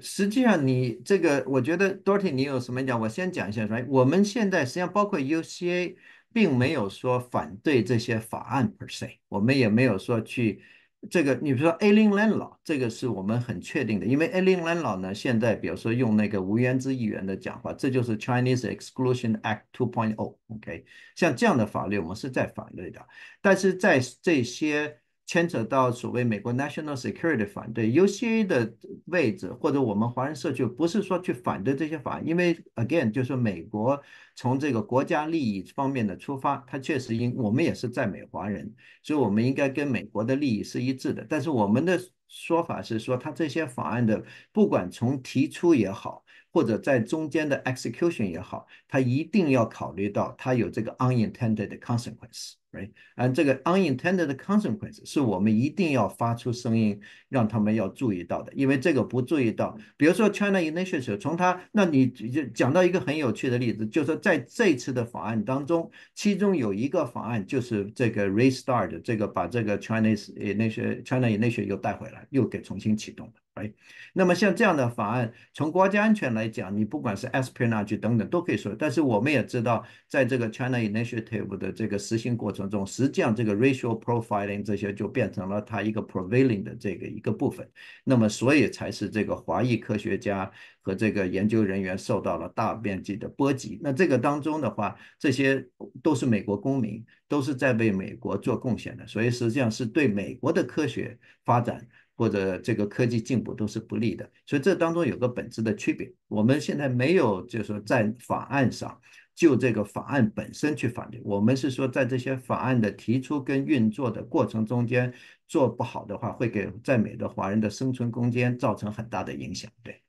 实际上，你这个我觉得，Dorothy，你有什么讲？我先讲一下，来，我们现在实际上包括 UCA。并没有说反对这些法案 per se，我们也没有说去这个。你比如说 a l i n Land Law，这个是我们很确定的，因为 a l i n Land Law 呢，现在比如说用那个吴原之议员的讲话，这就是 Chinese Exclusion Act 2.0。OK，像这样的法律我们是在反对的，但是在这些。牵扯到所谓美国 national security 反对 UCA 的位置，或者我们华人社区不是说去反对这些法案，因为 again 就是美国从这个国家利益方面的出发，它确实应我们也是在美华人，所以我们应该跟美国的利益是一致的。但是我们的说法是说，它这些法案的不管从提出也好。或者在中间的 execution 也好，他一定要考虑到他有这个 unintended consequence，right？而这个 unintended consequence 是我们一定要发出声音，让他们要注意到的，因为这个不注意到，比如说 China Initiative，从他那你就讲到一个很有趣的例子，就是在这次的法案当中，其中有一个法案就是这个 restart，这个把这个 Chinese 呃那些 China Initiative 又带回来，又给重新启动了。哎，那么像这样的法案，从国家安全来讲，你不管是 espionage 等等，都可以说。但是我们也知道，在这个 China Initiative 的这个实行过程中，实际上这个 racial profiling 这些就变成了它一个 prevailing 的这个一个部分。那么所以才是这个华裔科学家和这个研究人员受到了大面积的波及。那这个当中的话，这些都是美国公民，都是在为美国做贡献的，所以实际上是对美国的科学发展。或者这个科技进步都是不利的，所以这当中有个本质的区别。我们现在没有就是说在法案上就这个法案本身去反对，我们是说在这些法案的提出跟运作的过程中间做不好的话，会给在美的华人的生存空间造成很大的影响。对，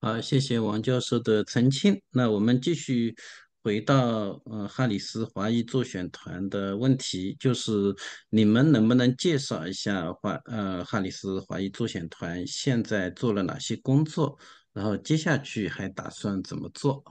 好，谢谢王教授的澄清。那我们继续。回到呃，哈里斯华裔助选团的问题，就是你们能不能介绍一下华呃哈里斯华裔助选团现在做了哪些工作，然后接下去还打算怎么做？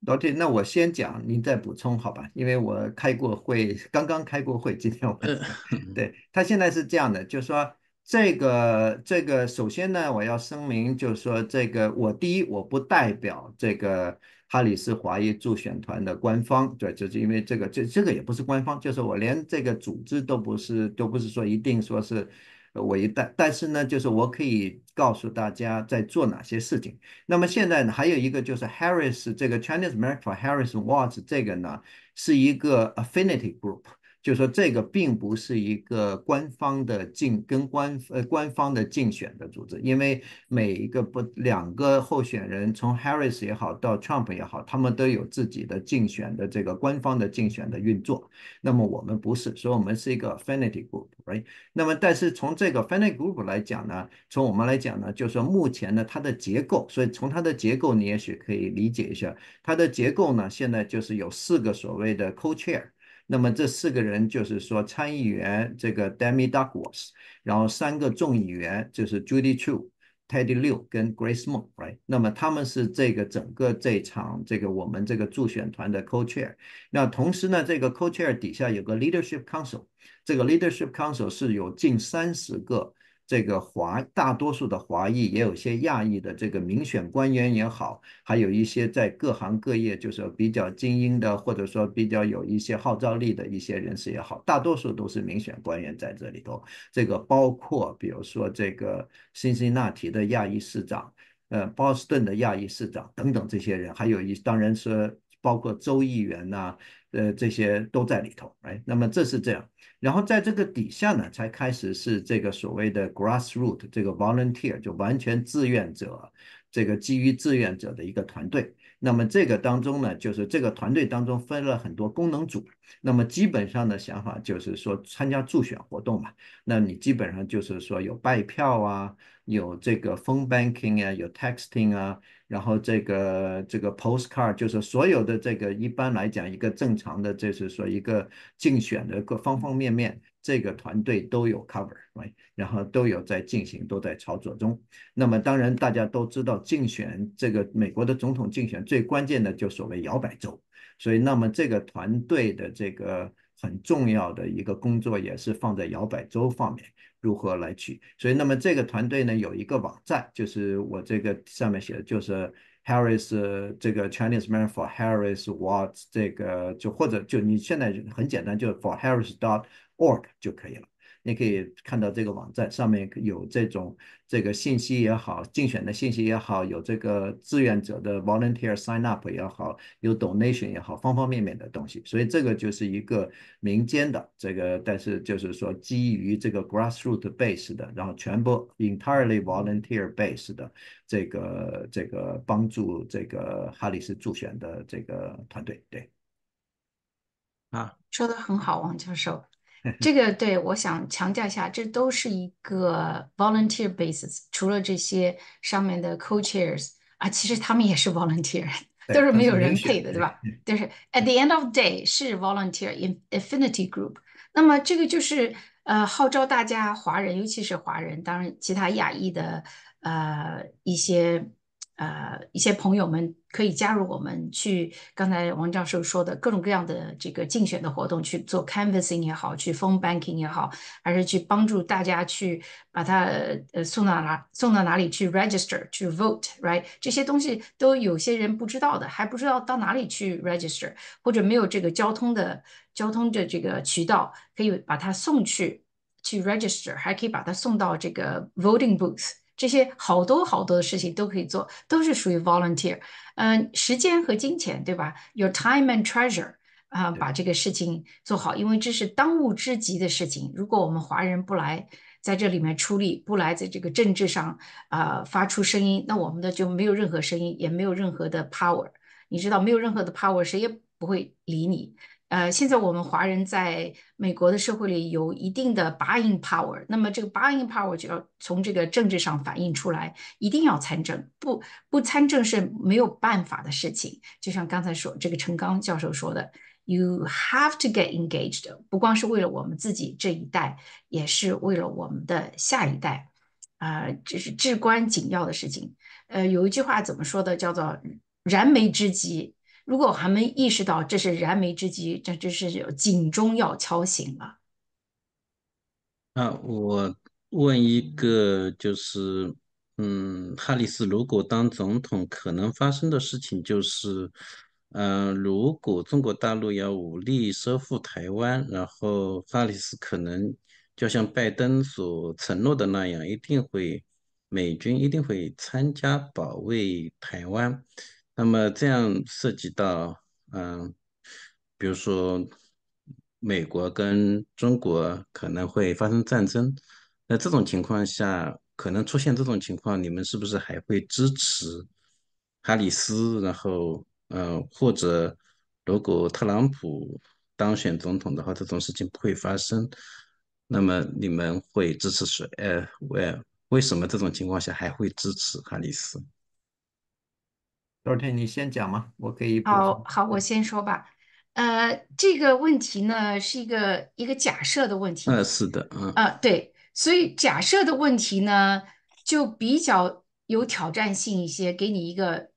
老铁，那我先讲，您再补充好吧？因为我开过会，刚刚开过会，今天我 对 他现在是这样的，就是说。这个这个，首先呢，我要声明，就是说，这个我第一，我不代表这个哈里斯华裔助选团的官方，对，就是因为这个，这这个也不是官方，就是我连这个组织都不是，都不是说一定说是我一带，但是呢，就是我可以告诉大家在做哪些事情。那么现在呢，还有一个就是 Harris 这个 Chinese America Harris w a t c h 这个呢，是一个 affinity group。就说这个并不是一个官方的竞跟官呃官方的竞选的组织，因为每一个不两个候选人，从 Harris 也好到 Trump 也好，他们都有自己的竞选的这个官方的竞选的运作。那么我们不是，所以我们是一个 Affinity Group，right？那么但是从这个 Affinity Group 来讲呢，从我们来讲呢，就说目前呢它的结构，所以从它的结构，你也许可以理解一下，它的结构呢现在就是有四个所谓的 Co-Chair。那么这四个人就是说参议员这个 Demi Duckworth，然后三个众议员就是 Judy Chu、Teddy Liu 跟 Grace m o n right？那么他们是这个整个这场这个我们这个助选团的 Co-chair。那同时呢，这个 Co-chair 底下有个 Leadership Council，这个 Leadership Council 是有近三十个。这个华大多数的华裔，也有些亚裔的这个民选官员也好，还有一些在各行各业就是比较精英的，或者说比较有一些号召力的一些人士也好，大多数都是民选官员在这里头。这个包括比如说这个辛辛那提的亚裔市长，呃，波士顿的亚裔市长等等这些人，还有一当然是包括州议员呐，呃，这些都在里头，哎，那么这是这样，然后在这个底下呢，才开始是这个所谓的 grassroot，这个 volunteer 就完全志愿者，这个基于志愿者的一个团队。那么这个当中呢，就是这个团队当中分了很多功能组。那么基本上的想法就是说，参加助选活动嘛，那你基本上就是说有拜票啊。有这个 phone banking 啊，有 texting 啊，然后这个这个 postcard，就是所有的这个一般来讲，一个正常的，就是说一个竞选的各方方面面，这个团队都有 cover，然后都有在进行，都在操作中。那么当然大家都知道，竞选这个美国的总统竞选最关键的就所谓摇摆州，所以那么这个团队的这个很重要的一个工作也是放在摇摆州方面。如何来取？所以，那么这个团队呢有一个网站，就是我这个上面写的，就是 Harris 这个 Chinese man for Harris What 这个就或者就你现在很简单，就是 for Harris dot org 就可以了。你可以看到这个网站上面有这种这个信息也好，竞选的信息也好，有这个志愿者的 volunteer sign up 也好，有 donation 也好，方方面面的东西。所以这个就是一个民间的这个，但是就是说基于这个 grassroots base 的，然后全部 entirely volunteer base 的这个这个帮助这个哈里斯助选的这个团队，对，啊，说的很好，王教授。这个对我想强调一下，这都是一个 volunteer b a s i s 除了这些上面的 c o c h a i r s 啊，其实他们也是 volunteer，都是没有人配的，对吧？就是 at the end of day 是 volunteer in Infinity Group。那么这个就是呃号召大家华人，尤其是华人，当然其他亚裔的呃一些。呃，一些朋友们可以加入我们去，刚才王教授说的各种各样的这个竞选的活动去做 canvassing 也好，去 phone banking 也好，还是去帮助大家去把它呃送到哪送到哪里去 register 去 vote，right？这些东西都有些人不知道的，还不知道到哪里去 register，或者没有这个交通的交通的这个渠道可以把它送去去 register，还可以把它送到这个 voting booth。这些好多好多的事情都可以做，都是属于 volunteer。嗯，时间和金钱，对吧？Your time and treasure 啊，把这个事情做好，因为这是当务之急的事情。如果我们华人不来在这里面出力，不来在这个政治上啊发出声音，那我们的就没有任何声音，也没有任何的 power。你知道，没有任何的 power，谁也不会理你。呃，现在我们华人在美国的社会里有一定的 buying power，那么这个 buying power 就要从这个政治上反映出来，一定要参政，不不参政是没有办法的事情。就像刚才说，这个陈刚教授说的，you have to get engaged，不光是为了我们自己这一代，也是为了我们的下一代，啊，这是至关紧要的事情。呃，有一句话怎么说的，叫做燃眉之急。如果还没意识到这是燃眉之急，这真是警钟要敲醒了。那我问一个，就是，嗯，哈里斯如果当总统，可能发生的事情就是，嗯，如果中国大陆要武力收复台湾，然后哈里斯可能就像拜登所承诺的那样，一定会美军一定会参加保卫台湾。那么这样涉及到，嗯，比如说美国跟中国可能会发生战争，那这种情况下可能出现这种情况，你们是不是还会支持哈里斯？然后，嗯，或者如果特朗普当选总统的话，这种事情不会发生，那么你们会支持谁？呃，为什么这种情况下还会支持哈里斯？第二天你先讲嘛，我可以好好，我先说吧。呃，这个问题呢是一个一个假设的问题。呃，是的。呃，对，所以假设的问题呢就比较有挑战性一些，给你一个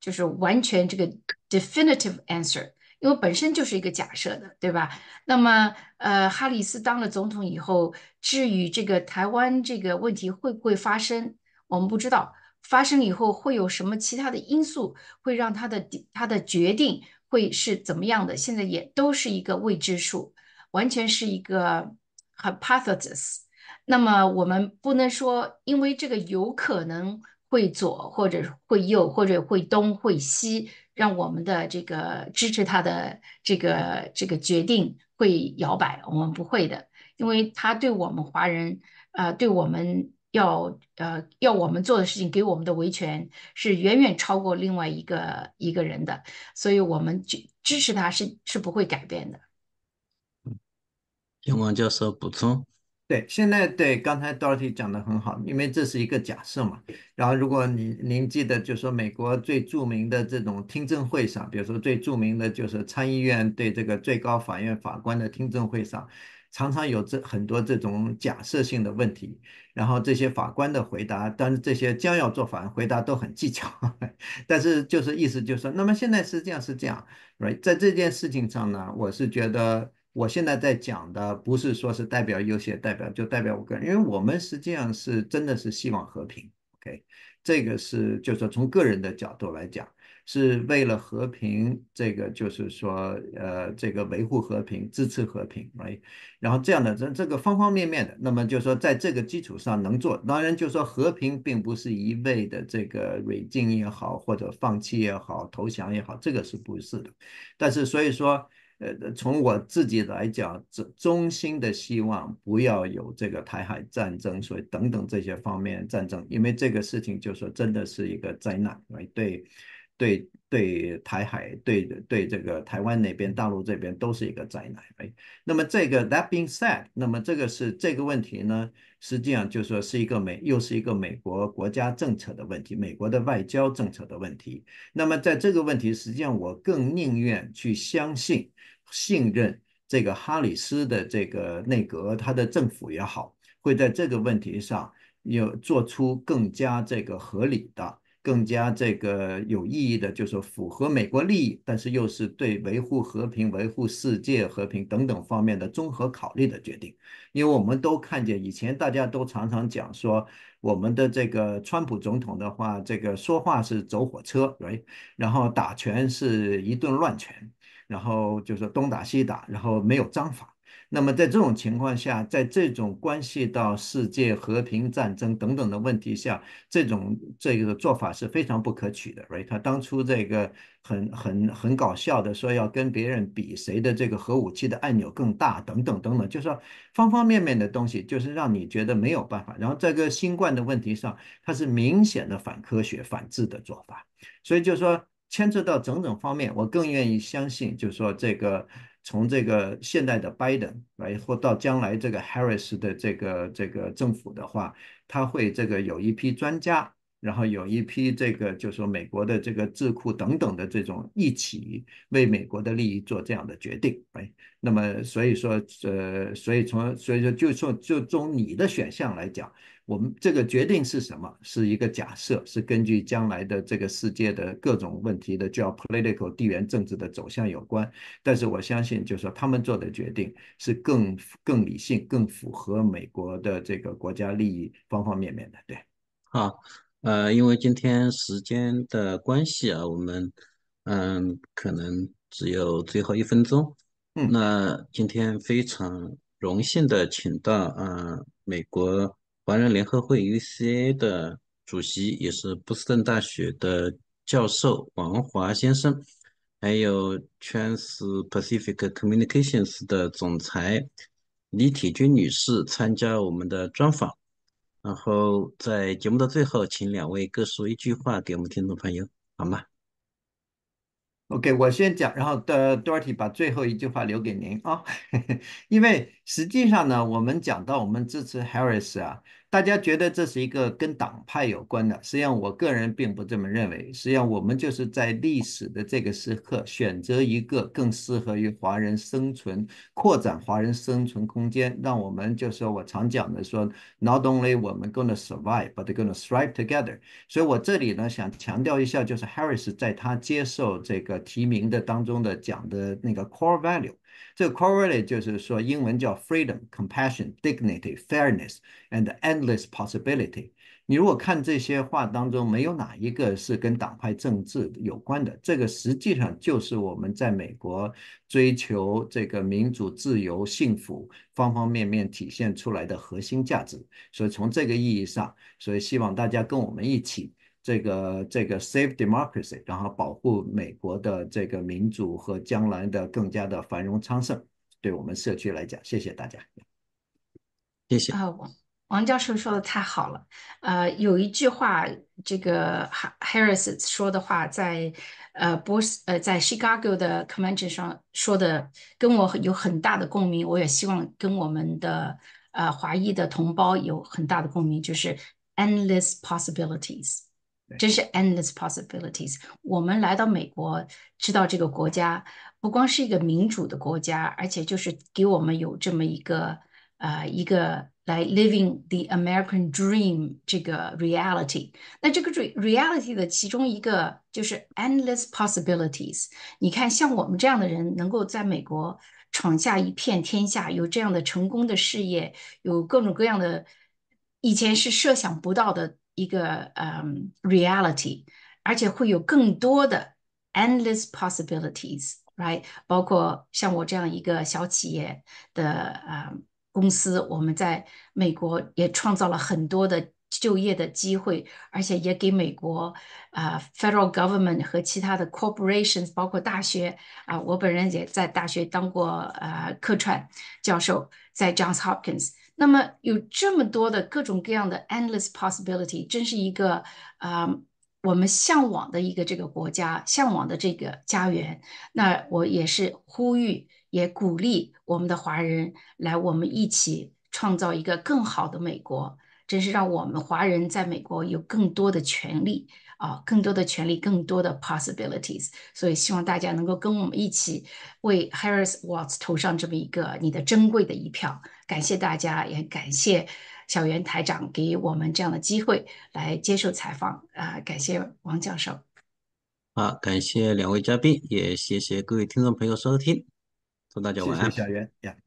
就是完全这个 definitive answer，因为本身就是一个假设的，对吧？那么，呃，哈里斯当了总统以后，至于这个台湾这个问题会不会发生，我们不知道。发生以后会有什么其他的因素会让他的他的决定会是怎么样的？现在也都是一个未知数，完全是一个 hypothesis。那么我们不能说，因为这个有可能会左或者会右，或者会东会西，让我们的这个支持他的这个这个决定会摇摆。我们不会的，因为他对我们华人呃，对我们。要呃要我们做的事情，给我们的维权是远远超过另外一个一个人的，所以我们就支持他是是不会改变的。嗯，听王教授补充。对，现在对刚才 Dorothy 讲的很好，因为这是一个假设嘛。然后，如果你您记得，就是说美国最著名的这种听证会上，比如说最著名的就是参议院对这个最高法院法官的听证会上。常常有这很多这种假设性的问题，然后这些法官的回答，但是这些将要做法官回答都很技巧，但是就是意思就是说，那么现在是这样是这样，right，在这件事情上呢，我是觉得我现在在讲的不是说是代表优些代表，就代表我个人，因为我们实际上是真的是希望和平，OK，这个是就是说从个人的角度来讲。是为了和平，这个就是说，呃，这个维护和平、支持和平，哎，然后这样的，这这个方方面面的，那么就是说，在这个基础上能做。当然，就说和平并不是一味的这个绥靖也好，或者放弃也好、投降也好，这个是不是的？但是，所以说，呃，从我自己来讲，衷心的希望不要有这个台海战争，所以等等这些方面战争，因为这个事情就说真的是一个灾难，对。对对，台海对对这个台湾那边，大陆这边都是一个灾难。哎，那么这个 that being said，那么这个是这个问题呢，实际上就说是一个美，又是一个美国国家政策的问题，美国的外交政策的问题。那么在这个问题，实际上我更宁愿去相信、信任这个哈里斯的这个内阁，他的政府也好，会在这个问题上有做出更加这个合理的。更加这个有意义的，就是符合美国利益，但是又是对维护和平、维护世界和平等等方面的综合考虑的决定。因为我们都看见，以前大家都常常讲说，我们的这个川普总统的话，这个说话是走火车，对，然后打拳是一顿乱拳，然后就是东打西打，然后没有章法。那么在这种情况下，在这种关系到世界和平、战争等等的问题下，这种这个做法是非常不可取的。right，他当初这个很很很搞笑的说要跟别人比谁的这个核武器的按钮更大等等等等，就是说方方面面的东西，就是让你觉得没有办法。然后这个新冠的问题上，它是明显的反科学、反智的做法。所以就是说牵扯到整整方面，我更愿意相信，就是说这个。从这个现在的拜登，以或到将来这个 Harris 的这个这个政府的话，他会这个有一批专家，然后有一批这个就说美国的这个智库等等的这种一起为美国的利益做这样的决定，哎，那么所以说，呃，所以从所以说就从就从你的选项来讲。我们这个决定是什么？是一个假设，是根据将来的这个世界的各种问题的叫 political 地缘政治的走向有关。但是我相信，就是说他们做的决定是更更理性、更符合美国的这个国家利益方方面面的。对，好，呃，因为今天时间的关系啊，我们嗯可能只有最后一分钟。嗯，那今天非常荣幸的请到嗯美国。华人联合会 UCA 的主席也是波士顿大学的教授王华先生，还有 Trans Pacific Communications 的总裁李铁军女士参加我们的专访。然后在节目的最后，请两位各说一句话给我们听众朋友，好吗？OK，我先讲，然后的 Dorothy 把最后一句话留给您啊，因为实际上呢，我们讲到我们支持 Harris 啊。大家觉得这是一个跟党派有关的，实际上我个人并不这么认为。实际上我们就是在历史的这个时刻，选择一个更适合于华人生存、扩展华人生存空间，让我们就是我常讲的说，n o only t 我们 gonna survive，but g o n n a strive together。所以我这里呢想强调一下，就是 Harris 在他接受这个提名的当中的讲的那个 core value。这 quality 就是说，英文叫 freedom, compassion, dignity, fairness and endless possibility。你如果看这些话当中，没有哪一个是跟党派政治有关的。这个实际上就是我们在美国追求这个民主、自由、幸福方方面面体现出来的核心价值。所以从这个意义上，所以希望大家跟我们一起。这个这个 save democracy，然后保护美国的这个民主和将来的更加的繁荣昌盛，对我们社区来讲，谢谢大家，谢谢。啊，王王教授说的太好了。呃，有一句话，这个哈 Harris 说的话，在呃波斯呃在 Chicago 的 Convention 上说的，跟我有很大的共鸣，我也希望跟我们的呃华裔的同胞有很大的共鸣，就是 endless possibilities。真是 endless possibilities。我们来到美国，知道这个国家不光是一个民主的国家，而且就是给我们有这么一个呃一个来 living the American dream 这个 reality。那这个 reality 的其中一个就是 endless possibilities。你看，像我们这样的人，能够在美国闯下一片天下，有这样的成功的事业，有各种各样的以前是设想不到的。一个嗯、um, reality，而且会有更多的 endless possibilities，right？包括像我这样一个小企业的啊、um, 公司，我们在美国也创造了很多的就业的机会，而且也给美国啊、uh, federal government 和其他的 corporations，包括大学啊，我本人也在大学当过呃客串教授，在 Johns Hopkins。那么有这么多的各种各样的 endless possibility，真是一个啊，我们向往的一个这个国家，向往的这个家园。那我也是呼吁，也鼓励我们的华人来，我们一起创造一个更好的美国。真是让我们华人在美国有更多的权利。啊，更多的权利，更多的 possibilities，所以希望大家能够跟我们一起为 Harris Watts 投上这么一个你的珍贵的一票。感谢大家，也感谢小袁台长给我们这样的机会来接受采访。啊，感谢王教授。好，感谢两位嘉宾，也谢谢各位听众朋友收听。祝大家晚安。谢谢小袁。